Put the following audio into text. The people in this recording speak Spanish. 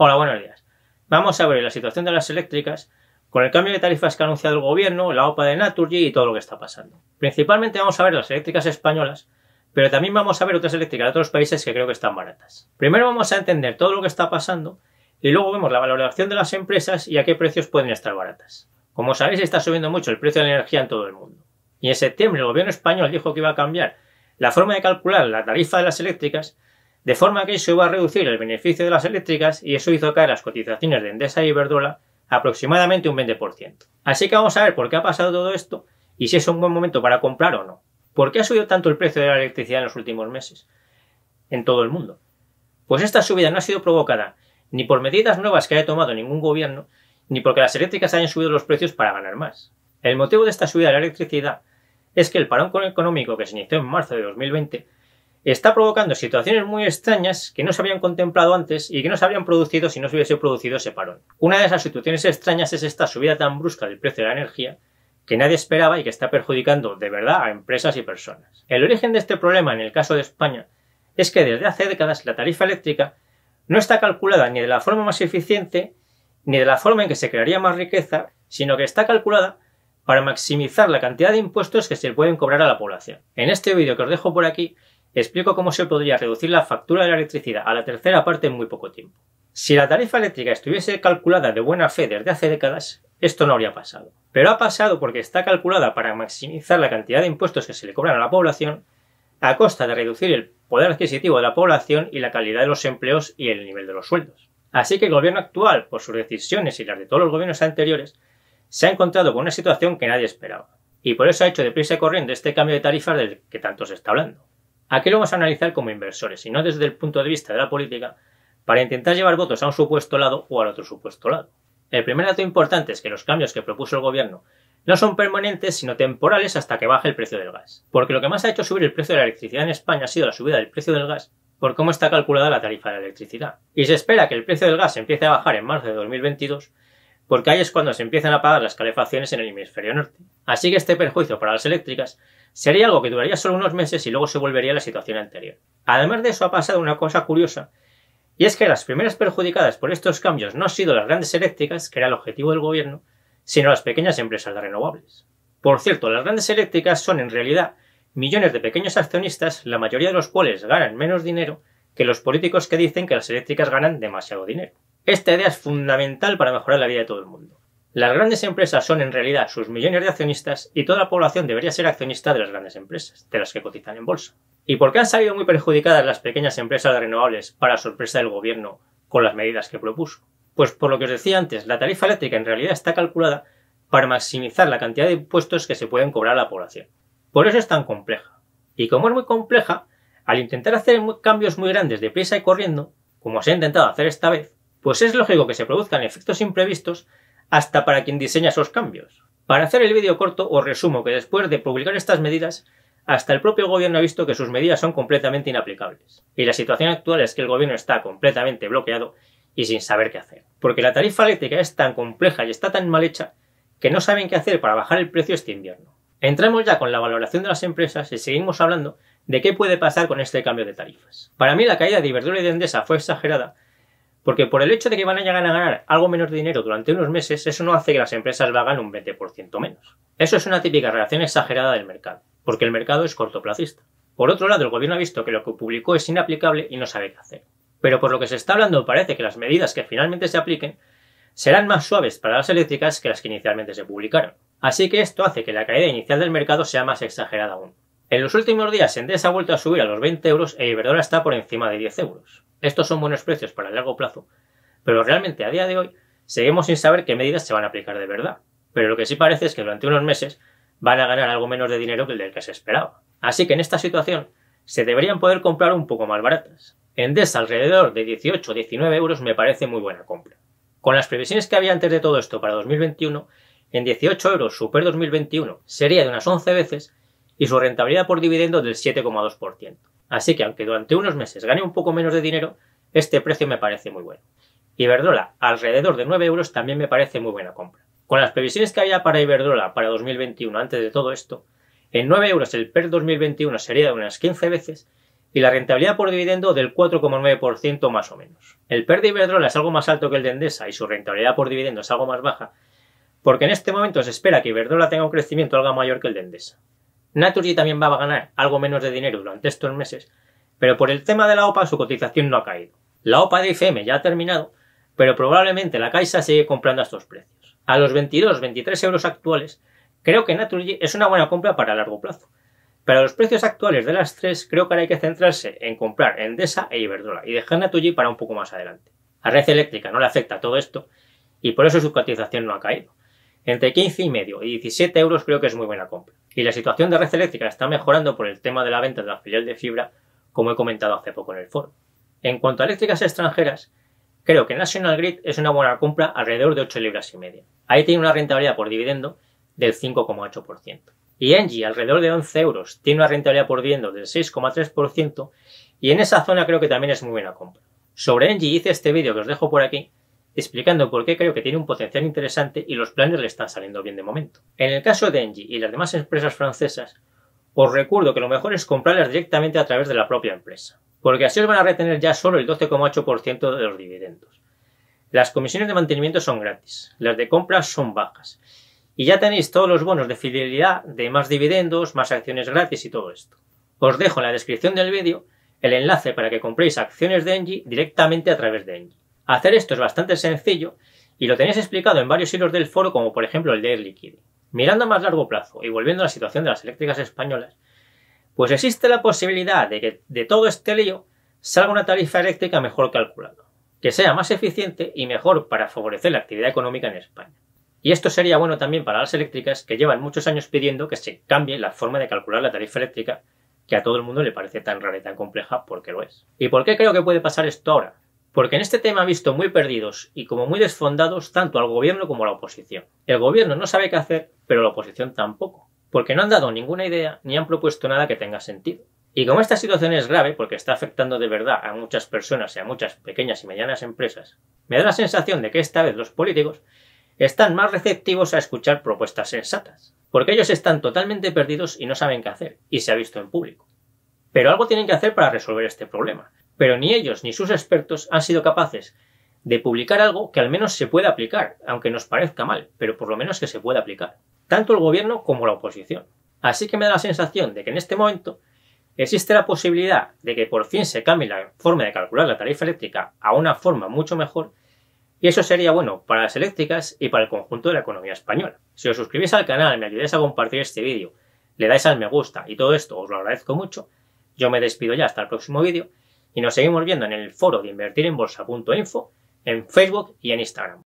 Hola, buenos días. Vamos a ver la situación de las eléctricas con el cambio de tarifas que ha anunciado el gobierno, la OPA de Naturgy y todo lo que está pasando. Principalmente vamos a ver las eléctricas españolas, pero también vamos a ver otras eléctricas de otros países que creo que están baratas. Primero vamos a entender todo lo que está pasando y luego vemos la valoración de las empresas y a qué precios pueden estar baratas. Como sabéis, está subiendo mucho el precio de la energía en todo el mundo. Y en septiembre el gobierno español dijo que iba a cambiar la forma de calcular la tarifa de las eléctricas de forma que eso iba a reducir el beneficio de las eléctricas y eso hizo caer las cotizaciones de Endesa y Iberdrola aproximadamente un 20%. Así que vamos a ver por qué ha pasado todo esto y si es un buen momento para comprar o no. ¿Por qué ha subido tanto el precio de la electricidad en los últimos meses? En todo el mundo. Pues esta subida no ha sido provocada ni por medidas nuevas que haya tomado ningún gobierno, ni porque las eléctricas hayan subido los precios para ganar más. El motivo de esta subida de la electricidad es que el parón económico que se inició en marzo de 2020 está provocando situaciones muy extrañas que no se habían contemplado antes y que no se habrían producido si no se hubiese producido ese parón. Una de esas situaciones extrañas es esta subida tan brusca del precio de la energía que nadie esperaba y que está perjudicando de verdad a empresas y personas. El origen de este problema en el caso de España es que desde hace décadas la tarifa eléctrica no está calculada ni de la forma más eficiente ni de la forma en que se crearía más riqueza, sino que está calculada para maximizar la cantidad de impuestos que se pueden cobrar a la población. En este vídeo que os dejo por aquí explico cómo se podría reducir la factura de la electricidad a la tercera parte en muy poco tiempo. Si la tarifa eléctrica estuviese calculada de buena fe desde hace décadas, esto no habría pasado. Pero ha pasado porque está calculada para maximizar la cantidad de impuestos que se le cobran a la población a costa de reducir el poder adquisitivo de la población y la calidad de los empleos y el nivel de los sueldos. Así que el gobierno actual, por sus decisiones y las de todos los gobiernos anteriores, se ha encontrado con una situación que nadie esperaba. Y por eso ha hecho deprisa y corriendo este cambio de tarifas del que tanto se está hablando. Aquí lo vamos a analizar como inversores? Y no desde el punto de vista de la política, para intentar llevar votos a un supuesto lado o al otro supuesto lado. El primer dato importante es que los cambios que propuso el gobierno no son permanentes sino temporales hasta que baje el precio del gas. Porque lo que más ha hecho subir el precio de la electricidad en España ha sido la subida del precio del gas por cómo está calculada la tarifa de la electricidad. Y se espera que el precio del gas empiece a bajar en marzo de 2022 porque ahí es cuando se empiezan a pagar las calefacciones en el hemisferio norte. Así que este perjuicio para las eléctricas sería algo que duraría solo unos meses y luego se volvería a la situación anterior. Además de eso ha pasado una cosa curiosa, y es que las primeras perjudicadas por estos cambios no han sido las grandes eléctricas, que era el objetivo del gobierno, sino las pequeñas empresas de renovables. Por cierto, las grandes eléctricas son en realidad millones de pequeños accionistas, la mayoría de los cuales ganan menos dinero que los políticos que dicen que las eléctricas ganan demasiado dinero. Esta idea es fundamental para mejorar la vida de todo el mundo. Las grandes empresas son en realidad sus millones de accionistas y toda la población debería ser accionista de las grandes empresas, de las que cotizan en bolsa. ¿Y por qué han salido muy perjudicadas las pequeñas empresas de renovables para sorpresa del gobierno con las medidas que propuso? Pues por lo que os decía antes, la tarifa eléctrica en realidad está calculada para maximizar la cantidad de impuestos que se pueden cobrar a la población. Por eso es tan compleja. Y como es muy compleja, al intentar hacer cambios muy grandes deprisa y corriendo, como se ha intentado hacer esta vez, pues es lógico que se produzcan efectos imprevistos hasta para quien diseña esos cambios. Para hacer el vídeo corto, os resumo que después de publicar estas medidas, hasta el propio gobierno ha visto que sus medidas son completamente inaplicables. Y la situación actual es que el gobierno está completamente bloqueado y sin saber qué hacer. Porque la tarifa eléctrica es tan compleja y está tan mal hecha que no saben qué hacer para bajar el precio este invierno. Entramos ya con la valoración de las empresas y seguimos hablando de qué puede pasar con este cambio de tarifas. Para mí la caída de Iberdrola y de Endesa fue exagerada porque por el hecho de que van a llegar a ganar algo menos dinero durante unos meses, eso no hace que las empresas valgan un 20% menos. Eso es una típica reacción exagerada del mercado, porque el mercado es cortoplacista. Por otro lado, el gobierno ha visto que lo que publicó es inaplicable y no sabe qué hacer. Pero por lo que se está hablando, parece que las medidas que finalmente se apliquen serán más suaves para las eléctricas que las que inicialmente se publicaron. Así que esto hace que la caída inicial del mercado sea más exagerada aún. En los últimos días Endesa ha vuelto a subir a los 20 euros e Iberdrola está por encima de 10 euros. Estos son buenos precios para el largo plazo, pero realmente a día de hoy seguimos sin saber qué medidas se van a aplicar de verdad. Pero lo que sí parece es que durante unos meses van a ganar algo menos de dinero que el del que se esperaba. Así que en esta situación se deberían poder comprar un poco más baratas. Endesa alrededor de 18 o 19 euros me parece muy buena compra. Con las previsiones que había antes de todo esto para 2021, en 18 euros super 2021 sería de unas 11 veces y su rentabilidad por dividendo del 7,2%. Así que aunque durante unos meses gane un poco menos de dinero, este precio me parece muy bueno. Iberdrola, alrededor de 9 euros, también me parece muy buena compra. Con las previsiones que había para Iberdrola para 2021 antes de todo esto, en 9 euros el PER 2021 sería de unas 15 veces y la rentabilidad por dividendo del 4,9% más o menos. El PER de Iberdrola es algo más alto que el de Endesa y su rentabilidad por dividendo es algo más baja, porque en este momento se espera que Iberdrola tenga un crecimiento algo mayor que el de Endesa. Naturgy también va a ganar algo menos de dinero durante estos meses, pero por el tema de la OPA su cotización no ha caído. La OPA de IFM ya ha terminado, pero probablemente la Caixa sigue comprando a estos precios. A los 22-23 euros actuales, creo que Naturgy es una buena compra para largo plazo. Pero a los precios actuales de las tres, creo que ahora hay que centrarse en comprar Endesa e Iberdrola y dejar Naturgy para un poco más adelante. A Red Eléctrica no le afecta todo esto y por eso su cotización no ha caído. Entre 15 y medio y 17 euros creo que es muy buena compra. Y la situación de red eléctrica está mejorando por el tema de la venta de la filial de fibra, como he comentado hace poco en el foro. En cuanto a eléctricas extranjeras, creo que National Grid es una buena compra alrededor de 8 libras y media. Ahí tiene una rentabilidad por dividendo del 5,8%. Y Engie, alrededor de 11 euros, tiene una rentabilidad por dividendo del 6,3% y en esa zona creo que también es muy buena compra. Sobre Engie hice este vídeo que os dejo por aquí, explicando por qué creo que tiene un potencial interesante y los planes le están saliendo bien de momento. En el caso de Engie y las demás empresas francesas, os recuerdo que lo mejor es comprarlas directamente a través de la propia empresa, porque así os van a retener ya solo el 12,8% de los dividendos. Las comisiones de mantenimiento son gratis, las de compra son bajas, y ya tenéis todos los bonos de fidelidad de más dividendos, más acciones gratis y todo esto. Os dejo en la descripción del vídeo el enlace para que compréis acciones de Engie directamente a través de Engie. Hacer esto es bastante sencillo y lo tenéis explicado en varios hilos del foro, como por ejemplo el de Air Liquide. Mirando a más largo plazo y volviendo a la situación de las eléctricas españolas, pues existe la posibilidad de que de todo este lío salga una tarifa eléctrica mejor calculada, que sea más eficiente y mejor para favorecer la actividad económica en España. Y esto sería bueno también para las eléctricas que llevan muchos años pidiendo que se cambie la forma de calcular la tarifa eléctrica, que a todo el mundo le parece tan rara y tan compleja porque lo es. ¿Y por qué creo que puede pasar esto ahora? porque en este tema ha visto muy perdidos y como muy desfondados tanto al gobierno como a la oposición. El gobierno no sabe qué hacer, pero la oposición tampoco, porque no han dado ninguna idea ni han propuesto nada que tenga sentido. Y como esta situación es grave, porque está afectando de verdad a muchas personas y a muchas pequeñas y medianas empresas, me da la sensación de que esta vez los políticos están más receptivos a escuchar propuestas sensatas, porque ellos están totalmente perdidos y no saben qué hacer, y se ha visto en público. Pero algo tienen que hacer para resolver este problema, pero ni ellos ni sus expertos han sido capaces de publicar algo que al menos se pueda aplicar, aunque nos parezca mal, pero por lo menos que se pueda aplicar, tanto el gobierno como la oposición. Así que me da la sensación de que en este momento existe la posibilidad de que por fin se cambie la forma de calcular la tarifa eléctrica a una forma mucho mejor, y eso sería bueno para las eléctricas y para el conjunto de la economía española. Si os suscribís al canal, me ayudáis a compartir este vídeo, le dais al me gusta y todo esto os lo agradezco mucho, yo me despido ya hasta el próximo vídeo, y nos seguimos viendo en el foro de invertirenbolsa.info, en Facebook y en Instagram.